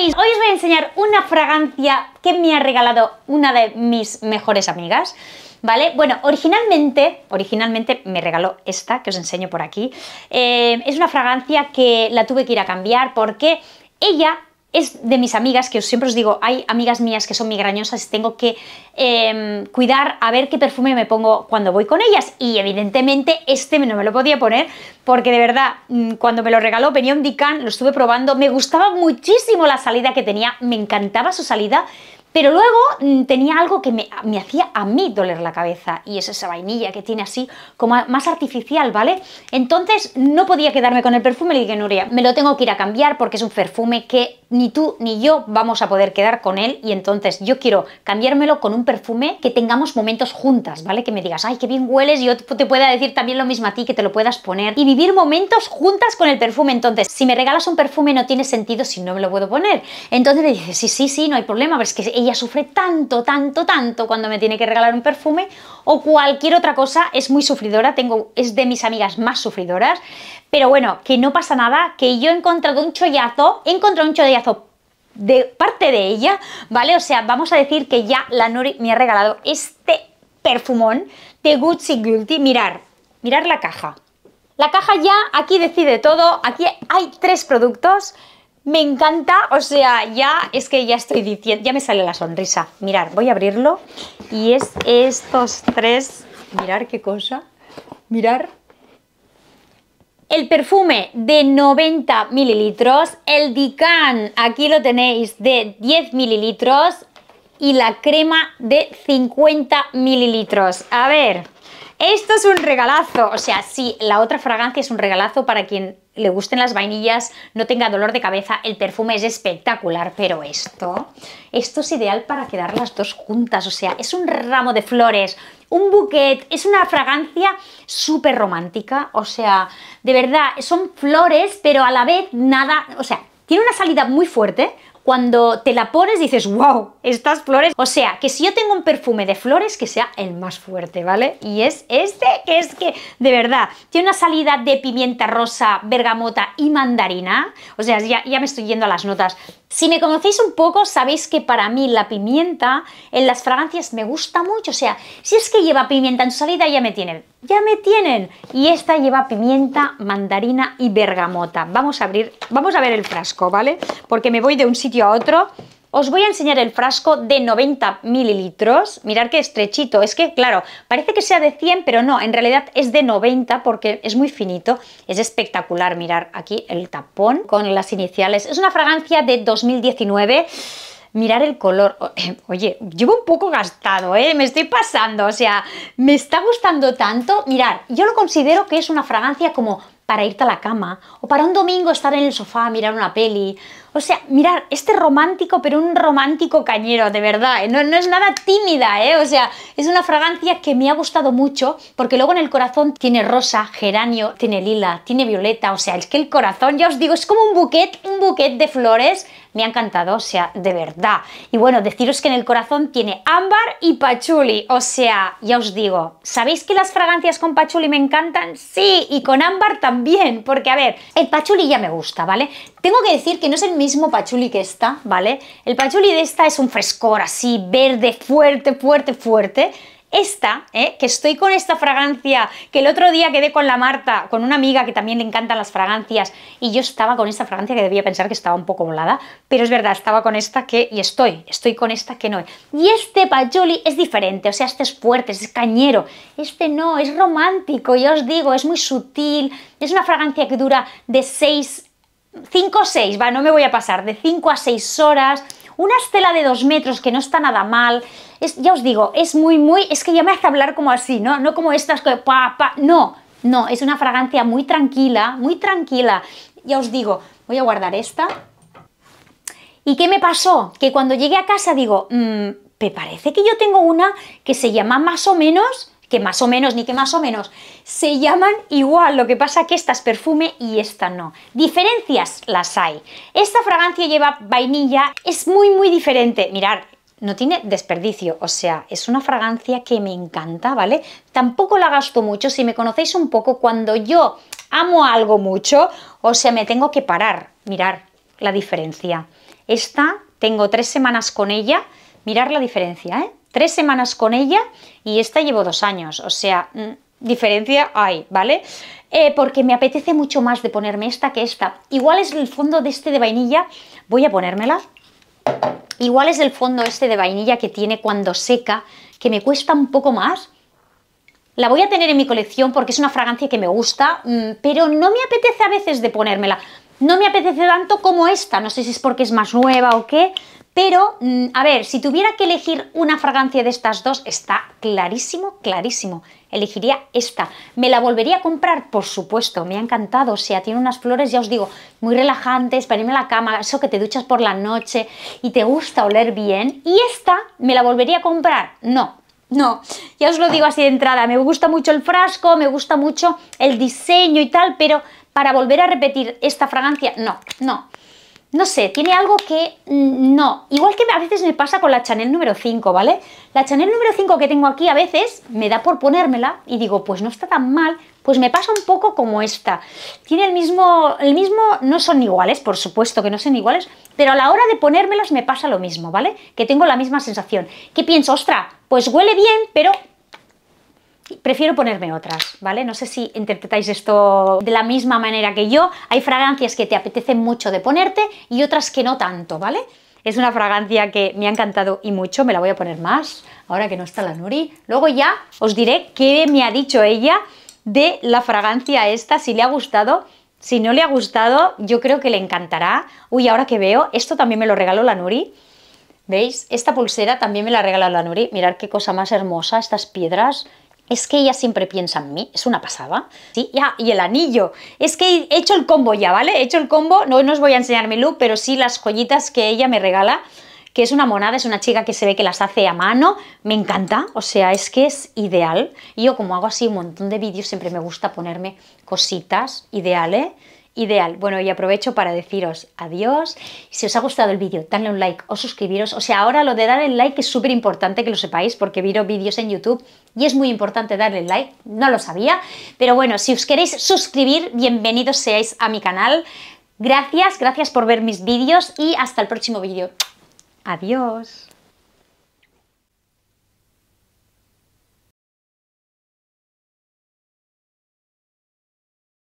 Hoy os voy a enseñar una fragancia que me ha regalado una de mis mejores amigas. ¿Vale? Bueno, originalmente, originalmente me regaló esta que os enseño por aquí. Eh, es una fragancia que la tuve que ir a cambiar porque ella es de mis amigas, que siempre os digo, hay amigas mías que son migrañosas, tengo que em, cuidar a ver qué perfume me pongo cuando voy con ellas. Y evidentemente este no me lo podía poner, porque de verdad, mm, cuando me lo regaló un Dican, lo estuve probando, me gustaba muchísimo la salida que tenía, me encantaba su salida, pero luego mm, tenía algo que me, hacía a mí doler la cabeza y es esa vainilla que tiene así como más artificial, ¿vale? Entonces no podía quedarme con el perfume, le dije, Nuria, me lo tengo que ir a cambiar porque es un perfume que ni tú ni yo vamos a poder quedar con él y entonces yo quiero cambiármelo con un perfume que tengamos momentos juntas, ¿vale? Que me digas, ay, qué bien hueles, y yo te pueda decir también lo mismo a ti, que te lo puedas poner y vivir momentos juntas con el perfume. Entonces, si me regalas un perfume no tiene sentido si no me lo puedo poner. Entonces le dice, sí, sí, sí, no hay problema, pero es que ella sufre tanto, tanto, tanto cuando me tiene que regalar un perfume o cualquier otra cosa, es muy sufridora, tengo, es de mis amigas más sufridoras, pero bueno, que no pasa nada, que yo he encontrado un chollazo, he encontrado un chollazo de parte de ella, ¿vale? O sea, vamos a decir que ya la nori me ha regalado este perfumón de Gucci Guilty, mirar, mirar la caja. La caja ya aquí decide todo, aquí hay tres productos, me encanta, o sea, ya es que ya estoy diciendo, ya me sale la sonrisa. Mirar, voy a abrirlo y es estos tres. Mirar qué cosa. Mirar. El perfume de 90 mililitros, el Dican, aquí lo tenéis, de 10 mililitros y la crema de 50 mililitros. A ver, esto es un regalazo, o sea, sí, la otra fragancia es un regalazo para quien le gusten las vainillas, no tenga dolor de cabeza, el perfume es espectacular, pero esto, esto es ideal para quedar las dos juntas, o sea, es un ramo de flores, un bouquet, es una fragancia súper romántica, o sea, de verdad, son flores, pero a la vez nada, o sea, tiene una salida muy fuerte, cuando te la pones dices, wow, estas flores. O sea, que si yo tengo un perfume de flores, que sea el más fuerte, ¿vale? Y es este, que es que, de verdad, tiene una salida de pimienta rosa, bergamota y mandarina. O sea, ya, ya me estoy yendo a las notas. Si me conocéis un poco, sabéis que para mí la pimienta en las fragancias me gusta mucho. O sea, si es que lleva pimienta en su salida, ya me tienen ya me tienen. Y esta lleva pimienta, mandarina y bergamota. Vamos a abrir, vamos a ver el frasco, ¿vale? Porque me voy de un sitio a otro. Os voy a enseñar el frasco de 90 mililitros. Mirad qué estrechito. Es que, claro, parece que sea de 100, pero no. En realidad es de 90 porque es muy finito. Es espectacular mirar aquí el tapón con las iniciales. Es una fragancia de 2019 mirar el color. Eh, oye, llevo un poco gastado, ¿eh? me estoy pasando, o sea, me está gustando tanto. Mirar, yo lo considero que es una fragancia como para irte a la cama o para un domingo estar en el sofá, a mirar una peli o sea, mirar, este romántico, pero un romántico cañero, de verdad. ¿eh? No, no, es nada tímida, ¿eh? O sea, es una fragancia que me ha gustado mucho porque luego en el corazón tiene rosa, geranio, tiene lila, tiene violeta. O sea, es que el corazón, ya os digo, es como un buquet, un buquet de flores. Me ha encantado, o sea, de verdad. Y bueno, deciros que en el corazón tiene ámbar y pachuli. O sea, ya os digo, ¿sabéis que las fragancias con pachuli me encantan? Sí, y con ámbar también, porque a ver, el pachuli ya me gusta, ¿vale? Tengo que decir que no es el mismo pachuli que esta, ¿vale? El pachuli de esta es un frescor así, verde, fuerte, fuerte, fuerte. Esta, ¿eh? que estoy con esta fragancia, que el otro día quedé con la Marta, con una amiga que también le encantan las fragancias, y yo estaba con esta fragancia que debía pensar que estaba un poco volada, pero es verdad, estaba con esta que, y estoy, estoy con esta que no. Y este patchouli es diferente, o sea, este es fuerte, es cañero, este no, es romántico, ya os digo, es muy sutil, es una fragancia que dura de 6 5 o 6, va, no me voy a pasar, de 5 a 6 horas, una estela de 2 metros que no está nada mal, ya os digo, es muy, muy, es que ya me hace hablar como así, ¿no? No como estas que, no, no, es una fragancia muy tranquila, muy tranquila, ya os digo, voy a guardar esta. ¿Y qué me pasó? Que cuando llegué a casa digo, mm, me parece que yo tengo una que se llama más o menos que más o menos, ni que más o menos, se llaman igual, lo que pasa que esta es perfume y esta no. Diferencias las hay. Esta fragancia lleva vainilla, es muy muy diferente. Mirad, no tiene desperdicio, o sea, es una fragancia que me encanta, ¿vale? Tampoco la gasto mucho, si me conocéis un poco, cuando yo amo algo mucho, o sea, me tengo que parar, mirar la diferencia. Esta, tengo tres semanas con ella, mirar la diferencia, ¿eh? tres semanas con ella y esta llevo dos años, o sea, mm, diferencia hay, ¿vale? Eh, porque me apetece mucho más de ponerme esta que esta. Igual es el fondo de este de vainilla, voy a ponérmela. Igual es el fondo este de vainilla que tiene cuando seca, que me cuesta un poco más. La voy a tener en mi colección porque es una fragancia que me gusta, mm, pero no me apetece a veces de ponérmela. No me apetece tanto como esta, no sé si es porque es más nueva o qué, pero, mm, a ver, si tuviera que elegir una fragancia de estas dos, está clarísimo, clarísimo. Elegiría esta. Me la volvería a comprar, por supuesto, me ha encantado. O sea, tiene unas flores, ya os digo, muy relajantes para irme a la cama, eso que te duchas por la noche y te gusta oler bien. Y esta, ¿me la volvería a comprar? No, no, ya os lo digo así de entrada, me gusta mucho el frasco, me gusta mucho el diseño y tal, pero para volver a repetir esta fragancia, no, no. No sé, tiene algo que mm, no. Igual que a veces me pasa con la Chanel número 5, ¿vale? La Chanel número 5 que tengo aquí a veces me da por ponérmela y digo, pues no está tan mal, pues me pasa un poco como esta. Tiene el mismo, el mismo, no son iguales, por supuesto que no son iguales, pero a la hora de ponérmelas me pasa lo mismo, ¿vale? Que tengo la misma sensación. ¿Qué pienso, ostra, pues huele bien, pero prefiero ponerme otras, ¿vale? No sé si interpretáis esto de la misma manera que yo. Hay fragancias que te apetecen mucho de ponerte y otras que no tanto, ¿vale? Es una fragancia que me ha encantado y mucho, me la voy a poner más, ahora que no está la Nuri. Luego ya os diré qué me ha dicho ella de la fragancia esta, si le ha gustado, si no le ha gustado, yo creo que le encantará. Uy, ahora que veo, esto también me lo regaló la Nuri. ¿Veis? Esta pulsera también me la regaló la Nuri. Mirad qué cosa más hermosa, estas piedras es que ella siempre piensa en mí, es una pasada. Sí, ya, y el anillo. Es que he hecho el combo ya, ¿vale? He hecho el combo, no, os voy a enseñar mi look, pero sí las joyitas que ella me regala, que es una monada, es una chica que se ve que las hace a mano, me encanta, o sea, es que es ideal. Y yo como hago así un montón de vídeos, siempre me gusta ponerme cositas ideales. ¿eh? ideal. Bueno, y aprovecho para deciros adiós. Si os ha gustado el vídeo, dadle un like o suscribiros. O sea, ahora lo de dar el like es súper importante que lo sepáis porque viro vídeos en YouTube y es muy importante darle like. No lo sabía, pero bueno, si os queréis suscribir, bienvenidos seáis a mi canal. Gracias, gracias por ver mis vídeos y hasta el próximo vídeo. Adiós.